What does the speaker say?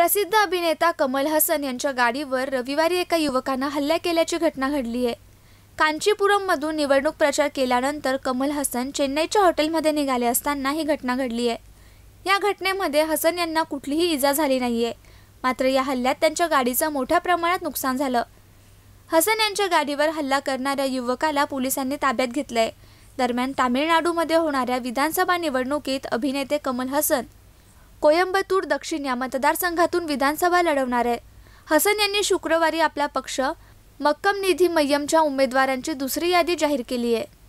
प्रसिद्ध अभिनेता कमल हसन यांच्या गाडीवर रविवारी एका युवकानं हल्ला केल्याची घटना घडली आहे कांचीपुरममधून निवडणूक प्रचार केल्यानंतर कमल हसन चेन्नईच्या हॉटेलमध्ये निघाले असताना ही घटना घडली आहे या घटनेमध्ये हसन यांना कुठलीही इजा झाली नाही आहे मात्र या हल्ल्यात त्यांच्या गाडीचं मोठ्या प्रमाणात नुकसान झालं हसन यांच्या गाडीवर हल्ला करणाऱ्या युवकाला पोलिसांनी ताब्यात घेतलंय दरम्यान तामिळनाडूमध्ये होणाऱ्या विधानसभा निवडणुकीत अभिनेते कमल हसन कोयंबतूर दक्षिण या मतदारसंघातून विधानसभा लढवणार आहे हसन यांनी शुक्रवारी आपला पक्ष मक्कम निधी मय्यमच्या उमेदवारांची दुसरी यादी जाहीर केली आहे